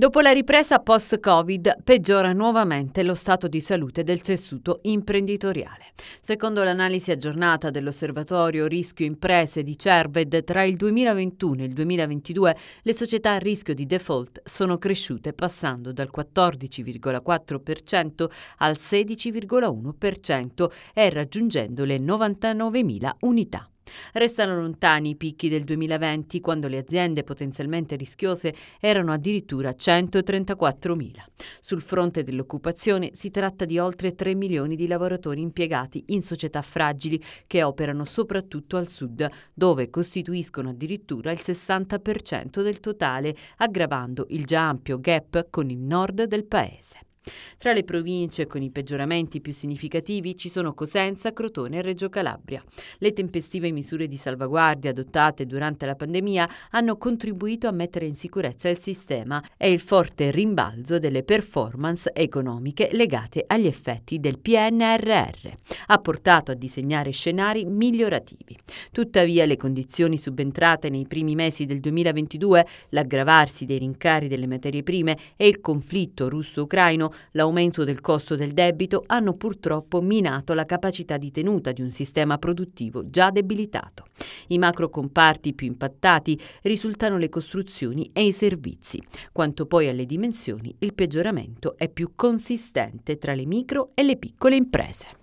Dopo la ripresa post-Covid peggiora nuovamente lo stato di salute del tessuto imprenditoriale. Secondo l'analisi aggiornata dell'Osservatorio Rischio Imprese di Cerved, tra il 2021 e il 2022 le società a rischio di default sono cresciute passando dal 14,4% al 16,1% e raggiungendo le 99.000 unità. Restano lontani i picchi del 2020, quando le aziende potenzialmente rischiose erano addirittura 134.000. Sul fronte dell'occupazione si tratta di oltre 3 milioni di lavoratori impiegati in società fragili che operano soprattutto al sud, dove costituiscono addirittura il 60% del totale, aggravando il già ampio gap con il nord del paese. Tra le province con i peggioramenti più significativi ci sono Cosenza, Crotone e Reggio Calabria. Le tempestive misure di salvaguardia adottate durante la pandemia hanno contribuito a mettere in sicurezza il sistema e il forte rimbalzo delle performance economiche legate agli effetti del PNRR ha portato a disegnare scenari migliorativi. Tuttavia le condizioni subentrate nei primi mesi del 2022, l'aggravarsi dei rincari delle materie prime e il conflitto russo-ucraino l'aumento del costo del debito hanno purtroppo minato la capacità di tenuta di un sistema produttivo già debilitato. I macro comparti più impattati risultano le costruzioni e i servizi. Quanto poi alle dimensioni, il peggioramento è più consistente tra le micro e le piccole imprese.